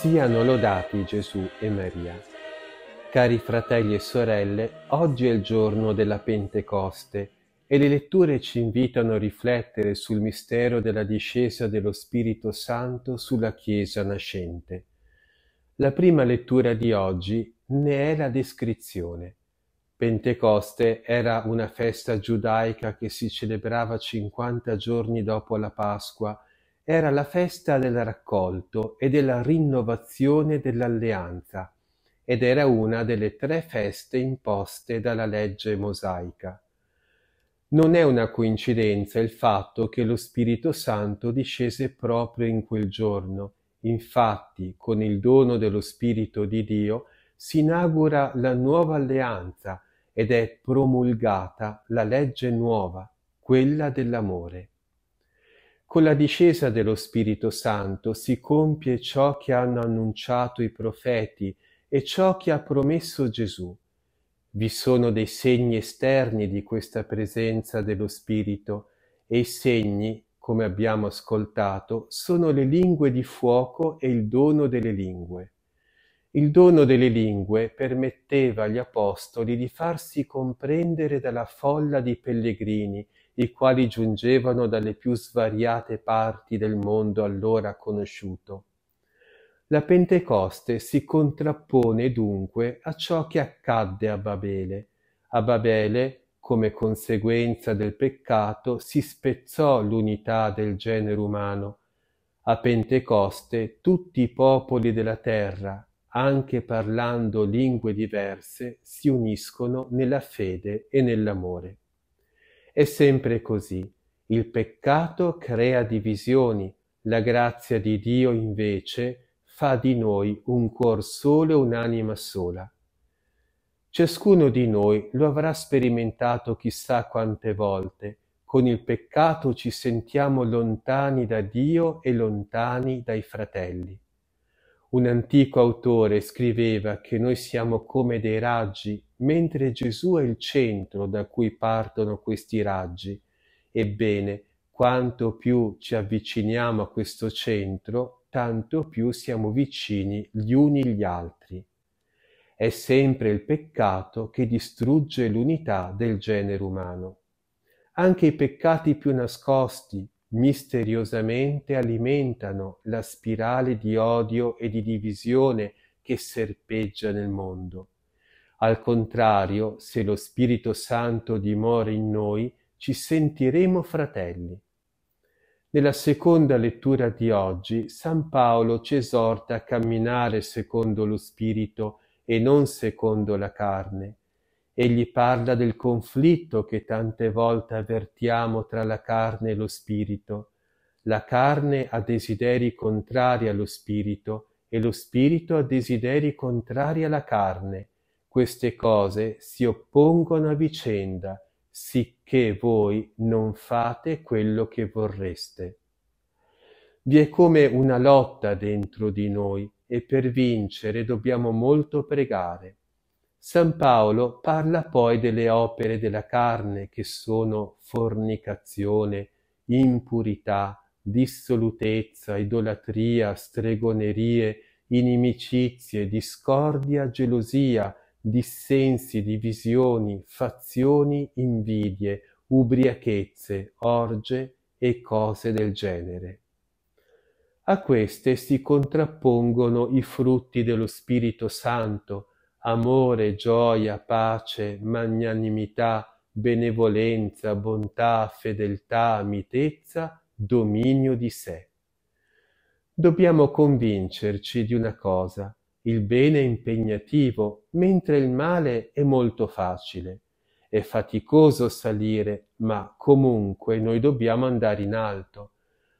Siano lodati Gesù e Maria. Cari fratelli e sorelle, oggi è il giorno della Pentecoste e le letture ci invitano a riflettere sul mistero della discesa dello Spirito Santo sulla Chiesa nascente. La prima lettura di oggi ne è la descrizione. Pentecoste era una festa giudaica che si celebrava 50 giorni dopo la Pasqua era la festa del raccolto e della rinnovazione dell'alleanza ed era una delle tre feste imposte dalla legge mosaica. Non è una coincidenza il fatto che lo Spirito Santo discese proprio in quel giorno. Infatti, con il dono dello Spirito di Dio, si inaugura la nuova alleanza ed è promulgata la legge nuova, quella dell'amore. Con la discesa dello Spirito Santo si compie ciò che hanno annunciato i profeti e ciò che ha promesso Gesù. Vi sono dei segni esterni di questa presenza dello Spirito e i segni, come abbiamo ascoltato, sono le lingue di fuoco e il dono delle lingue. Il dono delle lingue permetteva agli apostoli di farsi comprendere dalla folla di pellegrini, i quali giungevano dalle più svariate parti del mondo allora conosciuto. La Pentecoste si contrappone dunque a ciò che accadde a Babele. A Babele, come conseguenza del peccato, si spezzò l'unità del genere umano. A Pentecoste tutti i popoli della terra, anche parlando lingue diverse, si uniscono nella fede e nell'amore. È sempre così. Il peccato crea divisioni, la grazia di Dio invece fa di noi un cuor solo e un'anima sola. Ciascuno di noi lo avrà sperimentato chissà quante volte. Con il peccato ci sentiamo lontani da Dio e lontani dai fratelli. Un antico autore scriveva che noi siamo come dei raggi, mentre Gesù è il centro da cui partono questi raggi. Ebbene, quanto più ci avviciniamo a questo centro, tanto più siamo vicini gli uni gli altri. È sempre il peccato che distrugge l'unità del genere umano. Anche i peccati più nascosti, misteriosamente alimentano la spirale di odio e di divisione che serpeggia nel mondo. Al contrario, se lo Spirito Santo dimora in noi, ci sentiremo fratelli. Nella seconda lettura di oggi, San Paolo ci esorta a camminare secondo lo Spirito e non secondo la carne, Egli parla del conflitto che tante volte avvertiamo tra la carne e lo spirito. La carne ha desideri contrari allo spirito e lo spirito ha desideri contrari alla carne. Queste cose si oppongono a vicenda, sicché voi non fate quello che vorreste. Vi è come una lotta dentro di noi e per vincere dobbiamo molto pregare. San Paolo parla poi delle opere della carne che sono fornicazione, impurità, dissolutezza, idolatria, stregonerie, inimicizie, discordia, gelosia, dissensi, divisioni, fazioni, invidie, ubriachezze, orge e cose del genere. A queste si contrappongono i frutti dello Spirito Santo, amore, gioia, pace, magnanimità, benevolenza, bontà, fedeltà, mitezza, dominio di sé. Dobbiamo convincerci di una cosa, il bene è impegnativo, mentre il male è molto facile. È faticoso salire, ma comunque noi dobbiamo andare in alto.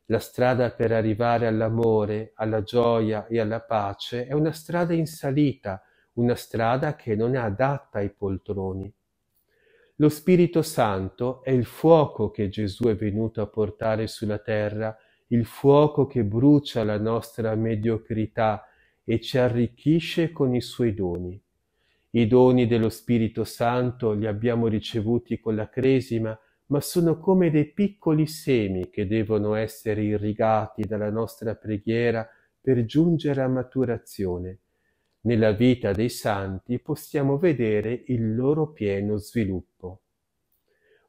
La strada per arrivare all'amore, alla gioia e alla pace è una strada in salita, una strada che non è adatta ai poltroni. Lo Spirito Santo è il fuoco che Gesù è venuto a portare sulla terra, il fuoco che brucia la nostra mediocrità e ci arricchisce con i suoi doni. I doni dello Spirito Santo li abbiamo ricevuti con la Cresima, ma sono come dei piccoli semi che devono essere irrigati dalla nostra preghiera per giungere a maturazione. Nella vita dei santi possiamo vedere il loro pieno sviluppo.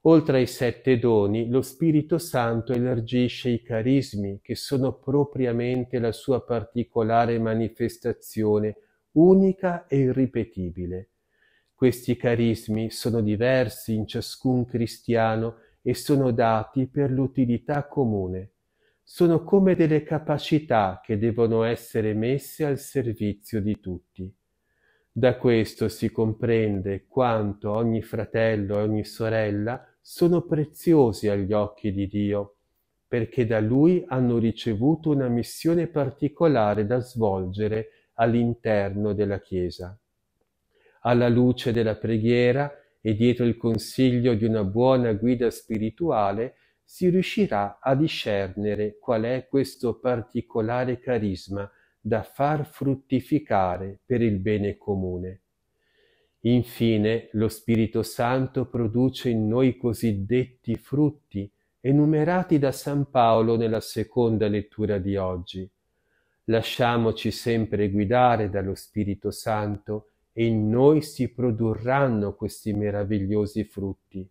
Oltre ai sette doni, lo Spirito Santo elargisce i carismi che sono propriamente la sua particolare manifestazione unica e irripetibile. Questi carismi sono diversi in ciascun cristiano e sono dati per l'utilità comune sono come delle capacità che devono essere messe al servizio di tutti. Da questo si comprende quanto ogni fratello e ogni sorella sono preziosi agli occhi di Dio, perché da Lui hanno ricevuto una missione particolare da svolgere all'interno della Chiesa. Alla luce della preghiera e dietro il consiglio di una buona guida spirituale, si riuscirà a discernere qual è questo particolare carisma da far fruttificare per il bene comune. Infine, lo Spirito Santo produce in noi i cosiddetti frutti, enumerati da San Paolo nella seconda lettura di oggi. Lasciamoci sempre guidare dallo Spirito Santo e in noi si produrranno questi meravigliosi frutti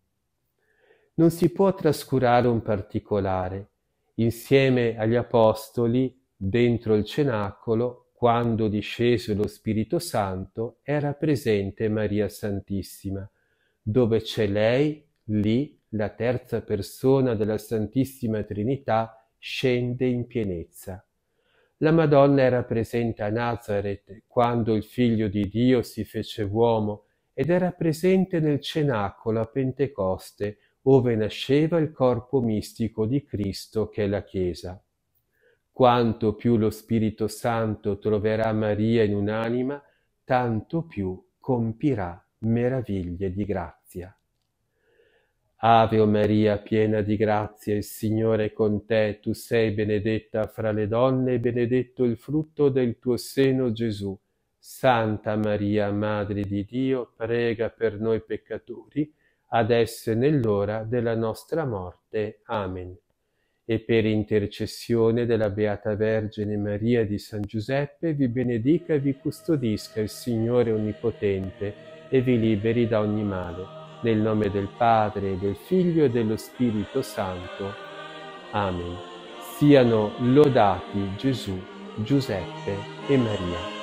non si può trascurare un particolare. Insieme agli apostoli, dentro il cenacolo, quando disceso lo Spirito Santo, era presente Maria Santissima. Dove c'è lei, lì la terza persona della Santissima Trinità scende in pienezza. La Madonna era presente a Nazareth quando il figlio di Dio si fece uomo ed era presente nel cenacolo a Pentecoste ove nasceva il corpo mistico di Cristo che è la Chiesa. Quanto più lo Spirito Santo troverà Maria in un'anima, tanto più compirà meraviglie di grazia. Ave o Maria, piena di grazia, il Signore è con te, tu sei benedetta fra le donne e benedetto il frutto del tuo seno Gesù. Santa Maria, Madre di Dio, prega per noi peccatori, adesso e nell'ora della nostra morte. Amen. E per intercessione della Beata Vergine Maria di San Giuseppe vi benedica e vi custodisca il Signore Onnipotente e vi liberi da ogni male. Nel nome del Padre, del Figlio e dello Spirito Santo. Amen. Siano lodati Gesù, Giuseppe e Maria.